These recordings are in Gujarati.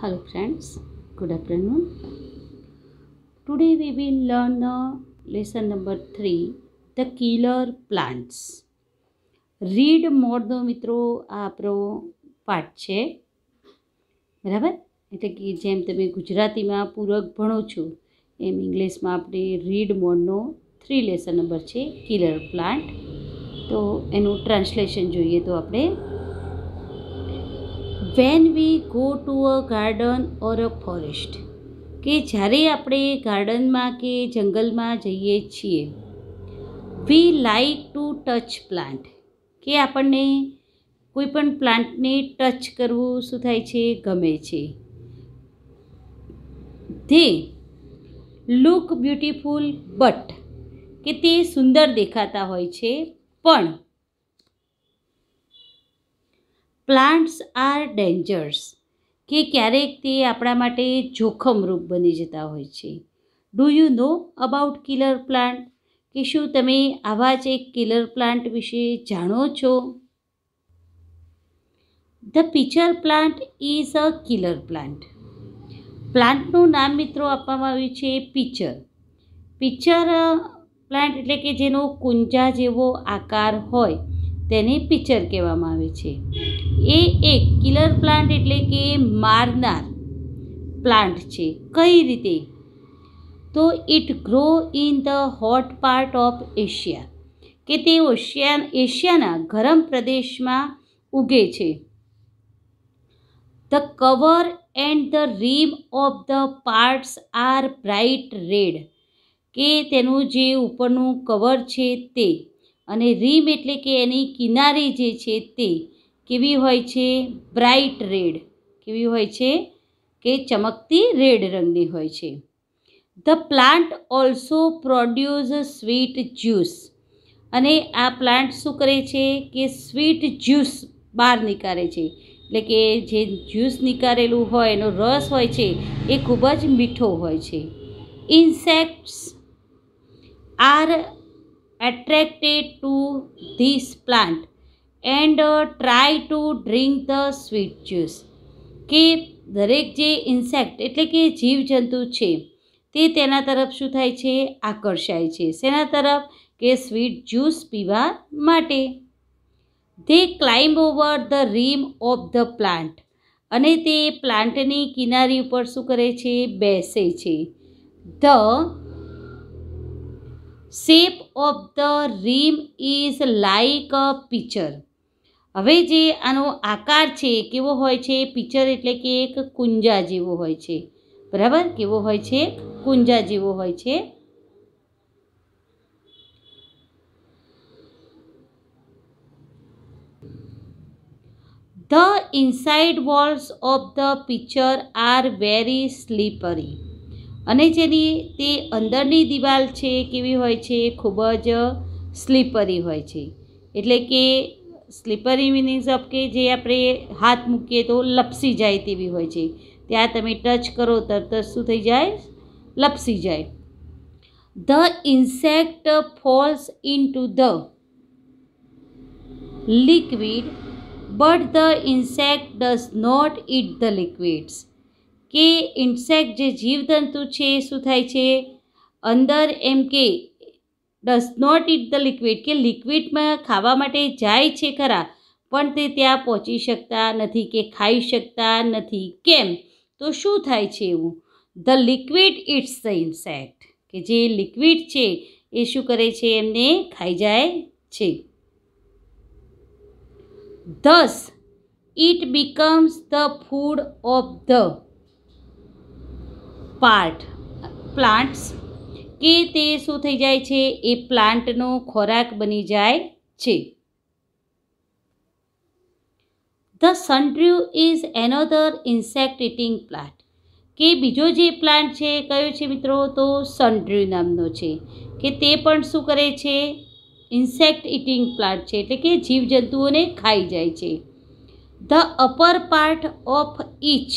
hello friends good afternoon today we will learn the lesson number 3 the killer plants read મોરનો મિત્રો આ આપણો પાઠ છે બરાબર એટલે કે જેમ તમે ગુજરાતીમાં પૂરક ભણો છો એમ ઇંગ્લિશમાં આપણે રીડ મોડનો થ્રી લેસન નંબર છે કિલર પ્લાન્ટ તો એનું ટ્રાન્સલેશન જોઈએ તો આપણે when we go to a garden or a forest કે જ્યારે આપણે ગાર્ડનમાં કે જંગલમાં જઈએ છીએ we like to touch plant કે આપણને કોઈપણ પ્લાન્ટને ટચ કરવું શું થાય છે ગમે છે તે લુક બ્યુટિફુલ બટ કે તે સુંદર દેખાતા હોય છે પણ પ્લાન્ટ્સ આર ડેન્જર્સ કે ક્યારેક તે આપણા માટે જોખમરૂપ બની જતા હોય છે do you know about killer plant કે શું તમે આવા જ એક કિલર પ્લાન્ટ વિશે જાણો છો the pitcher plant is a killer plant પ્લાન્ટનું નામ મિત્રો આપવામાં આવ્યું છે પિચર પિચર પ્લાન્ટ એટલે કે જેનો કુંજા જેવો આકાર હોય તેને પિચર કહેવામાં આવે છે એ એક કિલર પ્લાન્ટ એટલે કે મારનાર પ્લાન્ટ છે કઈ રીતે તો it grow in the hot part of Asia કે તે ઓશિયા એશિયાના ગરમ પ્રદેશમાં ઉગે છે the cover and the rim of the parts are bright red કે તેનું જે ઉપરનું કવર છે તે અને રીમ એટલે કે એની કિનારી જે છે તે કેવી હોય છે બ્રાઇટ રેડ કેવી હોય છે કે ચમકતી રેડ રંગની હોય છે the plant also produce sweet juice અને આ પ્લાન્ટ શું કરે છે કે સ્વીટ જ્યુસ બહાર નીકાળે છે એટલે કે જે જ્યુસ નીકાળેલું હોય એનો રસ હોય છે એ ખૂબ જ મીઠો હોય છે insects are attracted to this plant and uh, try to drink the sweet juice કે દરેક જે ઇન્સેક્ટ એટલે કે જીવજંતુ છે તે તેના તરફ શું થાય છે આકર્ષાય છે શેના તરફ કે સ્વીટ જ્યુસ પીવા માટે they climb over the rim of the plant અને તે પ્લાન્ટની કિનારી ઉપર શું કરે છે બેસે છે the shape of the rim is like a picture હવે જે આનો આકાર છે કેવો હોય છે પિક્ચર એટલે કે એક કુંજા જેવો હોય છે બરાબર કેવો હોય છે કુંજા જેવો હોય છે the inside walls of the picture are very slippery અને જેની તે અંદરની દિવાલ છે કેવી હોય છે ખૂબ જ સ્લીપરી હોય છે એટલે કે સ્લીપરી મિનિંગ્સ ઓફ કે જે આપણે હાથ મૂકીએ તો લપસી જાય તેવી હોય છે ત્યાં તમે ટચ કરો તરત શું થઈ જાય લપસી જાય the insect falls in to the liquid but the insect does not eat the liquids કે ઇન્સેક્ટ જે જીવજંતુ છે એ શું થાય છે અંદર એમ કે does not eat the liquid કે લિક્વિડમાં ખાવા માટે જાય છે ખરા પણ તે ત્યાં પહોંચી શકતા નથી કે ખાઈ શકતા નથી કેમ તો શું થાય છે એવું the liquid eats the insect કે જે લિક્વિડ છે એ શું કરે છે એમને ખાઈ જાય છે thus it becomes the food of the part plants કે તે શું થઈ જાય છે એ પ્લાન્ટનો ખોરાક બની જાય છે the sundew is another insect eating plant કે બીજો જે પ્લાન્ટ છે કયો છે મિત્રો તો સનડ્રુ નામનો છે કે તે પણ શું કરે છે ઇન્સેક્ટ ઇટિંગ પ્લાન્ટ છે એટલે કે જીવજંતુઓને ખાઈ જાય છે the upper part of each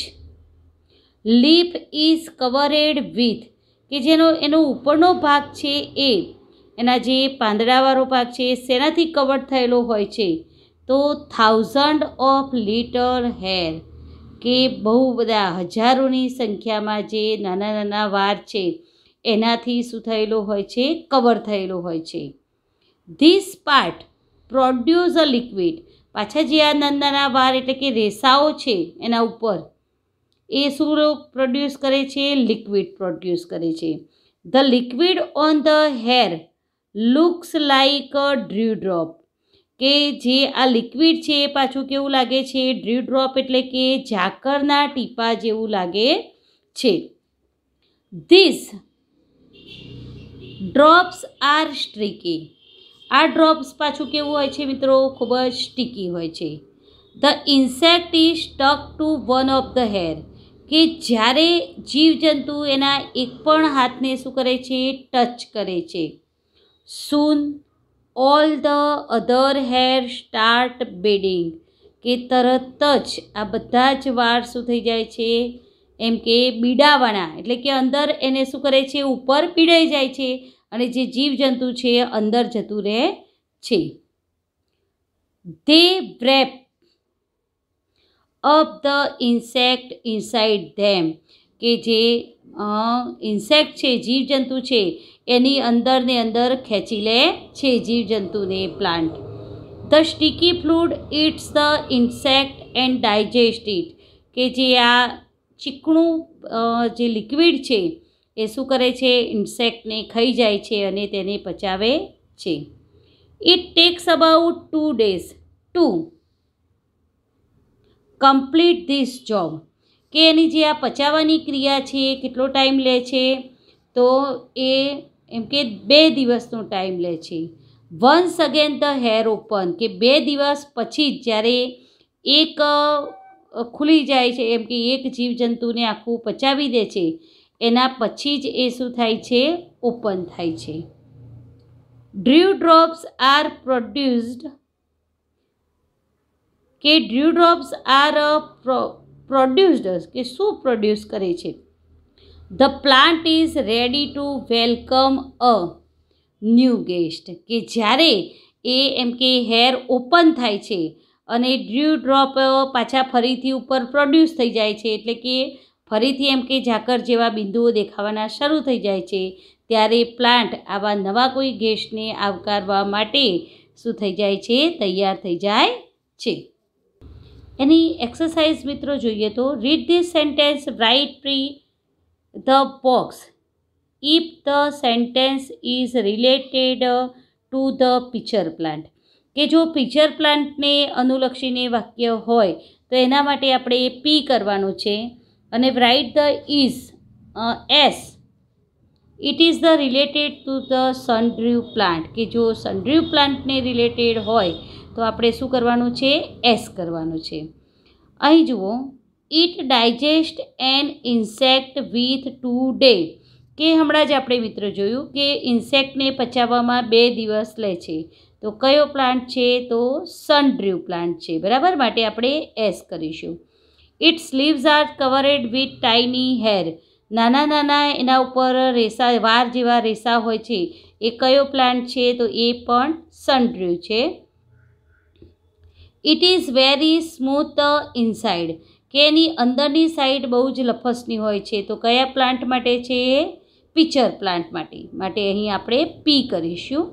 leaf is covered with કે જેનો એનો ઉપરનો ભાગ છે એ એના જે પાંદડાવાળો ભાગ છે એ શેનાથી કવર થયેલો હોય છે તો થાઉઝન્ડ ઓફ લીટર હેર કે બહુ બધા હજારોની સંખ્યામાં જે નાના નાના વાર છે એનાથી શું થયેલો હોય છે કવર થયેલો હોય છે this part produce a liquid પાછા જે આ નાના વાર એટલે કે રેસાઓ છે એના ઉપર એ શું પ્રોડ્યુસ કરે છે લિક્વિડ પ્રોડ્યુસ કરે છે the liquid on the hair looks like a drop કે જે આ લિક્વિડ છે એ પાછું કેવું લાગે છે ડ્રોપ એટલે કે ઝાકરના ટીપા જેવું લાગે છે ધીસ ડ્રોપ્સ આર સ્ટ્રીકી આ ડ્રોપ્સ પાછું કેવું હોય છે મિત્રો ખૂબ જ સ્ટીકી હોય છે the insect is stuck to one of the hair કે જ્યારે જીવજંતુ એના એક પણ હાથને શું કરે છે ટચ કરે છે soon all the other hair start bending કે તરત જ આ બધા જ વાળ શું થઈ જાય છે એમ કે બીડાવાળા એટલે કે અંદર એને શું કરે છે ઉપર પીડાઈ જાય છે અને જે જીવજંતુ છે અંદર જતું રહે છે they wrap of the insect inside them કે જે ઇન્સેક્ટ છે જીવજંતુ છે એની અંદરને અંદર ખેંચી લે છે જીવજંતુને plant the sticky fluid eats the insect and digest it કે જે આ ચીકણું જે લિક્વિડ છે એ શું કરે છે ઇન્સેક્ટને ખાઈ જાય છે અને તેને પચાવે છે it takes about two days to complete this job કે એની જે આ પચાવવાની ક્રિયા છે એ કેટલો ટાઈમ લે છે તો એ એમ કે બે દિવસનો ટાઈમ લે છે once again the hair open કે બે દિવસ પછી જ્યારે એક ખુલી જાય છે એમ કે એક જીવજંતુને આખું પચાવી દે છે એના પછી જ એ શું થાય છે ઓપન થાય છે ડ્રીવ ડ્રોપ્સ આર પ્રોડ્યુસ્ડ કે ડ્રોપ્સ આર પ્રોડ્યુસ્ડ કે શું પ્રોડ્યુસ કરે છે the plant is ready to welcome a new guest કે જ્યારે એ એમ કે હેર ઓપન થાય છે અને ડ્રોપ પાછા ફરીથી ઉપર પ્રોડ્યુસ થઈ જાય છે એટલે કે ફરીથી એમ કે ઝાકર જેવા બિંદુઓ દેખાવાના શરૂ થઈ જાય છે ત્યારે પ્લાન્ટ આવા નવા કોઈ ગેસ્ટને આવકારવા માટે શું થઈ જાય છે તૈયાર થઈ જાય છે એની એક્સરસાઇઝ મિત્રો જોઈએ તો read this sentence write P the box if the sentence is related to the picture plant કે જો પિક્ચર પ્લાન્ટને અનુલક્ષીને વાક્ય હોય તો એના માટે આપણે પી કરવાનું છે અને write the is S it is the related to the sundew plant કે જો સનડ્રીવ પ્લાન્ટને રિલેટેડ હોય તો આપણે શું કરવાનું છે એસ કરવાનું છે અહીં જુઓ it digest an insect with two day કે હમણાં જ આપણે મિત્રો જોયું કે ઇન્સેક્ટને પચાવવામાં બે દિવસ લે છે તો કયો પ્લાન્ટ છે તો સનડ્રીવ પ્લાન્ટ છે બરાબર માટે આપણે એસ કરીશું it leaves are covered with tiny hair નાના નાના એના ઉપર રેસા વાર જેવા રેસા હોય છે એ કયો પ્લાન્ટ છે તો એ પણ સનડ્રીવ છે it is very smooth inside કે એની અંદરની સાઈડ બહુ જ લફસની હોય છે તો કયા પ્લાન્ટ માટે છે એ પિચર પ્લાન્ટ માટે માટે અહીં આપણે પી કરીશું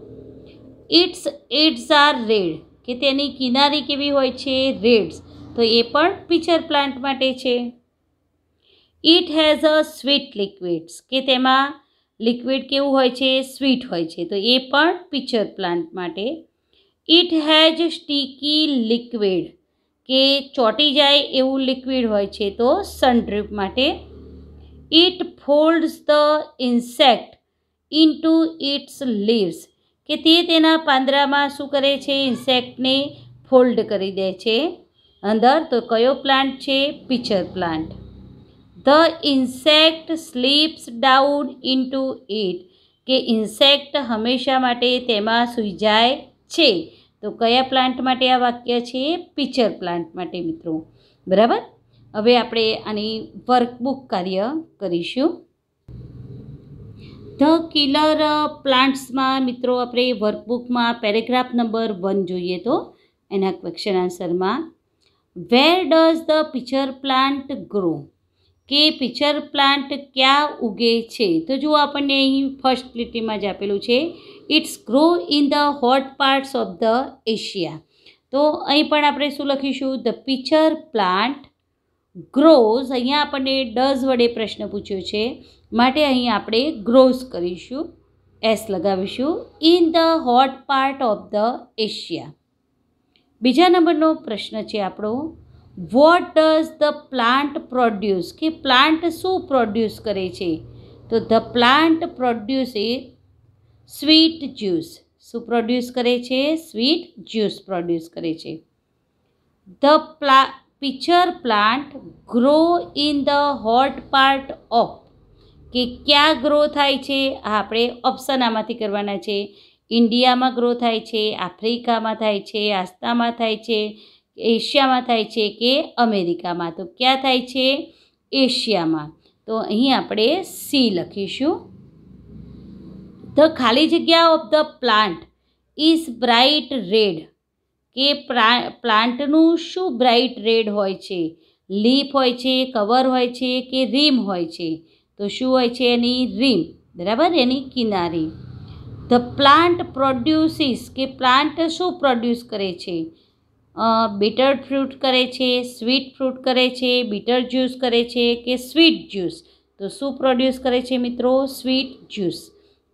ઇટ્સ એડ્સ આર રેડ કે તેની કિનારી કેવી હોય છે રેડ્સ તો એ પણ પિચર પ્લાન્ટ માટે છે it has a sweet liquids કે તેમાં લિક્વિડ કેવું હોય છે સ્વીટ હોય છે તો એ પણ પિચર પ્લાન્ટ માટે ઇટ હેઝ સ્ટીકી લિક્વિડ કે ચોટી જાય એવું લિક્વિડ હોય છે તો સનડ્રીપ માટે it folds the insect into its leaves કે તે તેના પાંદડામાં શું કરે છે ઇન્સેક્ટને ફોલ્ડ કરી દે છે અંદર તો કયો પ્લાન્ટ છે pitcher plant the insect slips down into it કે ઇન્સેક્ટ હંમેશા માટે તેમાં સૂઈ જાય છે તો કયા પ્લાન્ટ માટે આ વાક્ય છે પિચર પ્લાન્ટ માટે મિત્રો બરાબર હવે આપણે આની વર્કબુક કાર્ય કરીશું ધ કિલર પ્લાન્ટ્સમાં મિત્રો આપણે વર્કબુકમાં પેરેગ્રાફ નંબર વન જોઈએ તો એના ક્વેશ્ચન આન્સરમાં where does the pitcher plant grow કે પિચર પ્લાન્ટ ક્યાં ઉગે છે તો જુઓ આપણને અહીં ફર્સ્ટ લીટીમાં જ આપેલું છે it's grow in the hot parts of the Asia તો અહીં પણ આપણે શું લખીશું ધ પિચર પ્લાન્ટ ગ્રોઝ અહીંયા આપણને ડઝ વડે પ્રશ્ન પૂછ્યો છે માટે અહીં આપણે ગ્રોઝ કરીશું એસ લગાવીશું in the hot part of the Asia બીજા નંબરનો પ્રશ્ન છે આપણો what does the plant produce કે પ્લાન્ટ શું પ્રોડ્યુસ કરે છે તો the plant produce a sweet juice શું પ્રોડ્યુસ કરે છે સ્વીટ જ્યુસ પ્રોડ્યુસ કરે છે ધ પ્લા pitcher plant grow in the hot part of કે ક્યાં ગ્રો થાય છે આ આપણે ઓપ્શન આમાંથી કરવાના છે ઇન્ડિયામાં ગ્રો થાય છે આફ્રિકામાં થાય છે આસ્તામાં થાય છે એશિયામાં થાય છે કે અમેરિકામાં તો ક્યાં થાય છે એશિયામાં તો અહીં આપણે સી લખીશું ધ ખાલી જગ્યા of the plant is bright red કે પ્લા પ્લાન્ટનું શું બ્રાઇટ રેડ હોય છે લીફ હોય છે કવર હોય છે કે રીમ હોય છે તો શું હોય છે એની રીમ બરાબર એની કિનારી ધ પ્લાન્ટ પ્રોડ્યુસિસ કે પ્લાન્ટ શું પ્રોડ્યુસ કરે છે બીટર ફ્રૂટ કરે છે સ્વીટ ફ્રૂટ કરે છે બીટર જ્યુસ કરે છે કે સ્વીટ જ્યુસ તો શું પ્રોડ્યુસ કરે છે મિત્રો સ્વીટ જ્યુસ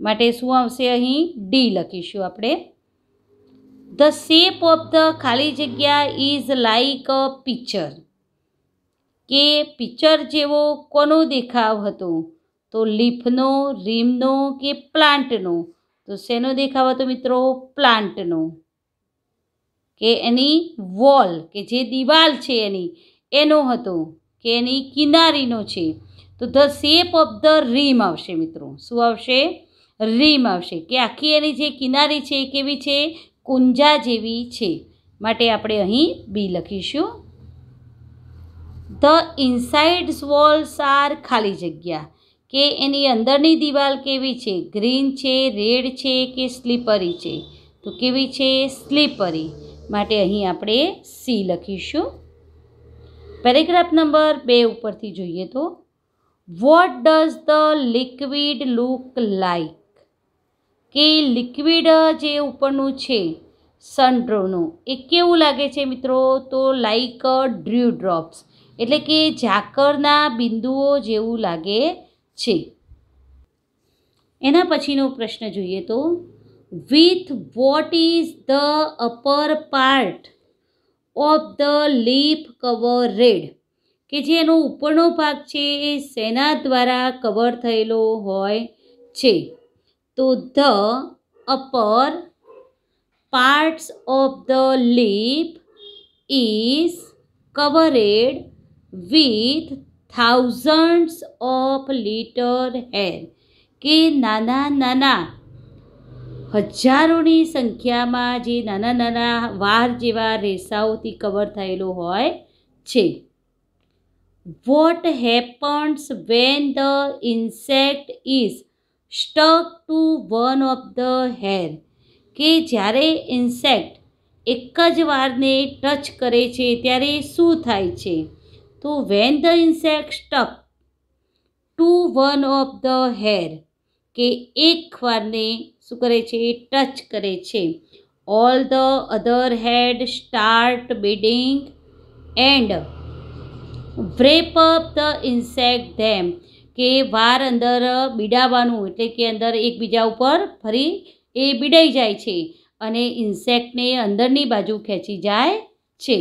માટે શું આવશે અહીં ડી લખીશું આપણે ધ શેપ ઓફ ધ ખાલી જગ્યા ઇઝ લાઈક અ પિક્ચર કે પિક્ચર જેવો કોનો દેખાવ હતો તો લીફનો રીમનો કે પ્લાન્ટનો તો શેનો દેખાવ હતો મિત્રો પ્લાન્ટનો કે એની વોલ કે જે દિવાલ છે એની એનો હતો કે એની કિનારીનો છે તો the shape of the rim આવશે મિત્રો શું આવશે રીમ આવશે કે આખી એની જે કિનારી છે એ કેવી છે કુંજા જેવી છે માટે આપણે અહીં બી લખીશું ધ ઇનસાઇડ્સ વોલ્સ આર ખાલી જગ્યા કે એની અંદરની દિવાલ કેવી છે ગ્રીન છે રેડ છે કે સ્લીપરી છે તો કેવી છે સ્લીપરી માટે અહીં આપણે સી લખીશું પેરેગ્રાફ નંબર બે ઉપરથી જોઈએ તો what does the liquid look like કે લિક્વિડ જે ઉપરનું છે સનડ્રોનું એ કેવું લાગે છે મિત્રો તો લાઈક ડ્રીવ ડ્રોપ્સ એટલે કે ઝાકરના બિંદુઓ જેવું લાગે છે એના પછીનો પ્રશ્ન જોઈએ તો with what is the upper part of the lip cover red કે જે એનો ઉપરનો ભાગ છે એ સેના દ્વારા કવર થયેલો હોય છે તો the upper parts of the lip is covered with thousands of little hair કે નાના નાના હજારોની સંખ્યામાં જે નાના નાના વાર જેવા રેસાઓથી કવર થયેલો હોય છે what happens when the insect is stuck to one of the hair કે જ્યારે ઇન્સેક્ટ એક જ વારને ટચ કરે છે ત્યારે શું થાય છે તો when the insect stuck to one of the hair કે એક વારને શું કરે છે ટચ કરે છે all the other head start bending and wrap up the insect them કે વાર અંદર બિડાવાનું એટલે કે અંદર એકબીજા ઉપર ફરી એ બિડાઈ જાય છે અને ઇન્સેક્ટને અંદરની બાજુ ખેંચી જાય છે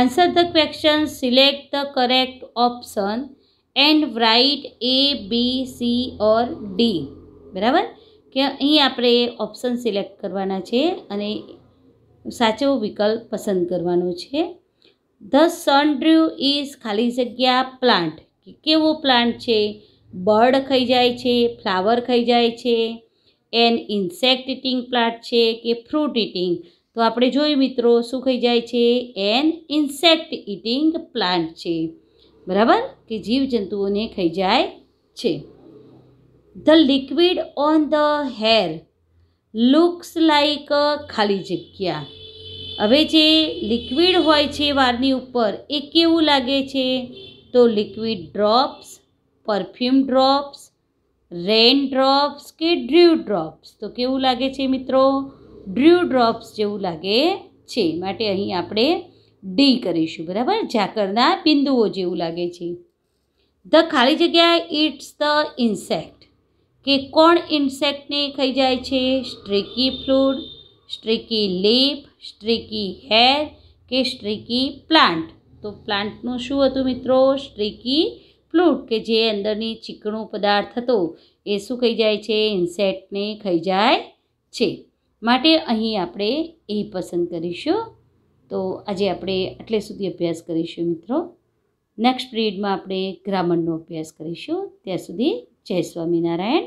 answer the question select the correct option and write A B C or D બરાબર કે અહીં આપણે ઓપ્શન સિલેક્ટ કરવાના છે અને સાચો વિકલ્પ પસંદ કરવાનો છે ધ સનડ્રીવ ઇઝ ખાલી જગ્યા પ્લાન્ટ કેવો પ્લાન્ટ છે બર્ડ ખાઈ જાય છે ફ્લાવર ખાઈ જાય છે એન ઇન્સેક્ટ ઇટિંગ પ્લાન્ટ છે કે ફ્રૂટ ઇટિંગ તો આપણે જોયું મિત્રો શું ખાઈ જાય છે એન ઇન્સેક્ટ ઇટિંગ પ્લાન્ટ છે બરાબર કે જીવજંતુઓને ખાઈ જાય છે the liquid on the hair looks like ખાલી જગ્યા હવે જે લિક્વિડ હોય છે વાળની ઉપર એ કેવું લાગે છે તો liquid drops perfume drops rain drops કે ડ્ર્યુ ડ્રોપ્સ તો કેવું લાગે છે મિત્રો ડ્ર્યુ ડ્રોપ્સ જેવું લાગે છે માટે અહીં આપણે ડી કરીશું બરાબર ઝાકરના બિંદુઓ જેવું લાગે છે ધ ખાલી જગ્યા ઇટ્સ ધ ઇન્સેક્ટ કે કોણ ઇન્સેક્ટને ખાઈ જાય છે sticky fluid sticky lip sticky hair કે સ્ટ્રીકી પ્લાન્ટ તો પ્લાન્ટનું શું હતું મિત્રો સ્ટ્રીકી ફ્લૂટ કે જે અંદરની ચીકણો પદાર્થ હતો એ શું ખાઈ જાય છે ઇન્સેક્ટને ખાઈ જાય છે માટે અહીં આપણે એ પસંદ કરીશું તો આજે આપણે આટલે સુધી અભ્યાસ કરીશું મિત્રો નેક્સ્ટ પિરિયડમાં આપણે ગ્રામરનો અભ્યાસ કરીશું ત્યાં સુધી જય સ્વામિનારાયણ